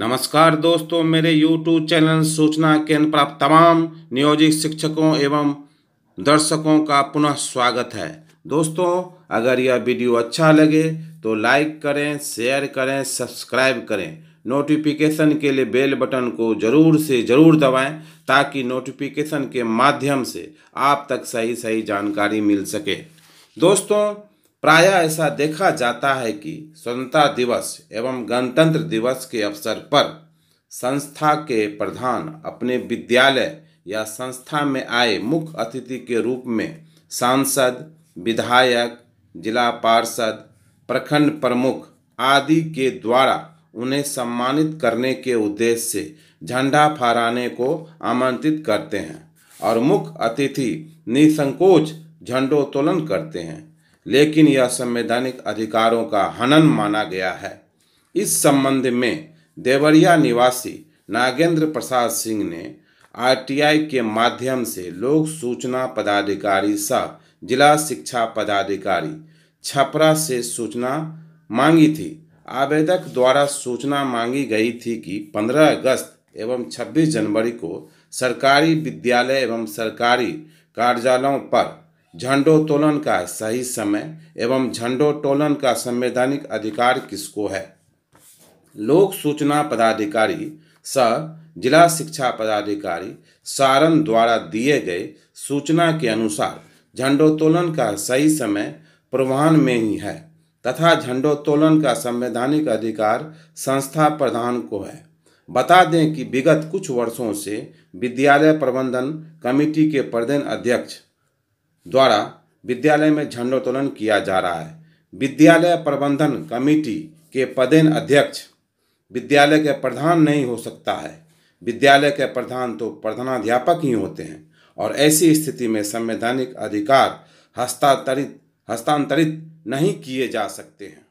नमस्कार दोस्तों मेरे YouTube चैनल सूचना केंद्र पर आप तमाम नियोजित शिक्षकों एवं दर्शकों का पुनः स्वागत है दोस्तों अगर यह वीडियो अच्छा लगे तो लाइक करें शेयर करें सब्सक्राइब करें नोटिफिकेशन के लिए बेल बटन को ज़रूर से ज़रूर दबाएं ताकि नोटिफिकेशन के माध्यम से आप तक सही सही जानकारी मिल सके दोस्तों प्राय ऐसा देखा जाता है कि स्वतंत्रता दिवस एवं गणतंत्र दिवस के अवसर पर संस्था के प्रधान अपने विद्यालय या संस्था में आए मुख्य अतिथि के रूप में सांसद विधायक जिला पार्षद प्रखंड प्रमुख आदि के द्वारा उन्हें सम्मानित करने के उद्देश्य से झंडा फहराने को आमंत्रित करते हैं और मुख्य अतिथि निसंकोच झंडोत्तोलन करते हैं लेकिन यह संवैधानिक अधिकारों का हनन माना गया है इस संबंध में देवरिया निवासी नागेंद्र प्रसाद सिंह ने आरटीआई के माध्यम से लोक सूचना पदाधिकारी सह जिला शिक्षा पदाधिकारी छपरा से सूचना मांगी थी आवेदक द्वारा सूचना मांगी गई थी कि 15 अगस्त एवं 26 जनवरी को सरकारी विद्यालय एवं सरकारी कार्यालयों पर झंडोत्तोलन का सही समय एवं झंडोत्तोलन का संवैधानिक अधिकार किसको है लोक सूचना पदाधिकारी स जिला शिक्षा पदाधिकारी सारण द्वारा दिए गए सूचना के अनुसार झंडोत्तोलन का सही समय प्रवाहन में ही है तथा झंडोत्तोलन का संवैधानिक अधिकार संस्था प्रधान को है बता दें कि विगत कुछ वर्षों से विद्यालय प्रबंधन कमेटी के प्रधान अध्यक्ष द्वारा विद्यालय में झंडोत्तोलन किया जा रहा है विद्यालय प्रबंधन कमेटी के पदेन अध्यक्ष विद्यालय के प्रधान नहीं हो सकता है विद्यालय के प्रधान तो प्रधानाध्यापक ही होते हैं और ऐसी स्थिति में संवैधानिक अधिकार हस्तांतरित हस्तांतरित नहीं किए जा सकते हैं